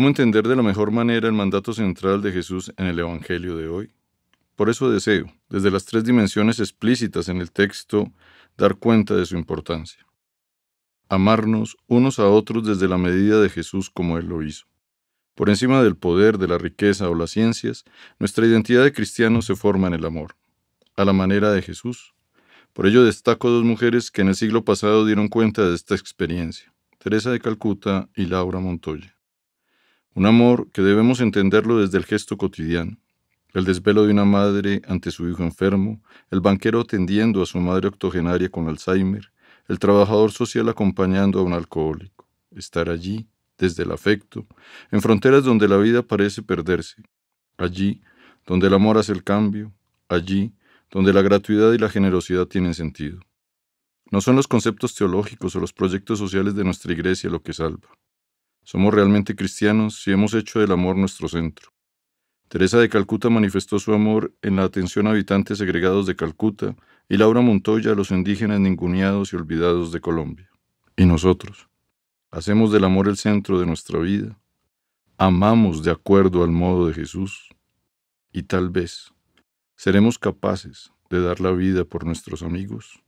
¿Cómo entender de la mejor manera el mandato central de Jesús en el Evangelio de hoy? Por eso deseo, desde las tres dimensiones explícitas en el texto, dar cuenta de su importancia. Amarnos unos a otros desde la medida de Jesús como Él lo hizo. Por encima del poder, de la riqueza o las ciencias, nuestra identidad de cristiano se forma en el amor, a la manera de Jesús. Por ello destaco dos mujeres que en el siglo pasado dieron cuenta de esta experiencia, Teresa de Calcuta y Laura Montoya. Un amor que debemos entenderlo desde el gesto cotidiano, el desvelo de una madre ante su hijo enfermo, el banquero atendiendo a su madre octogenaria con Alzheimer, el trabajador social acompañando a un alcohólico, estar allí desde el afecto, en fronteras donde la vida parece perderse, allí donde el amor hace el cambio, allí donde la gratuidad y la generosidad tienen sentido. No son los conceptos teológicos o los proyectos sociales de nuestra iglesia lo que salva. Somos realmente cristianos si hemos hecho del amor nuestro centro. Teresa de Calcuta manifestó su amor en la atención a habitantes segregados de Calcuta y Laura Montoya a los indígenas ninguneados y olvidados de Colombia. ¿Y nosotros? ¿Hacemos del amor el centro de nuestra vida? ¿Amamos de acuerdo al modo de Jesús? Y tal vez, ¿seremos capaces de dar la vida por nuestros amigos?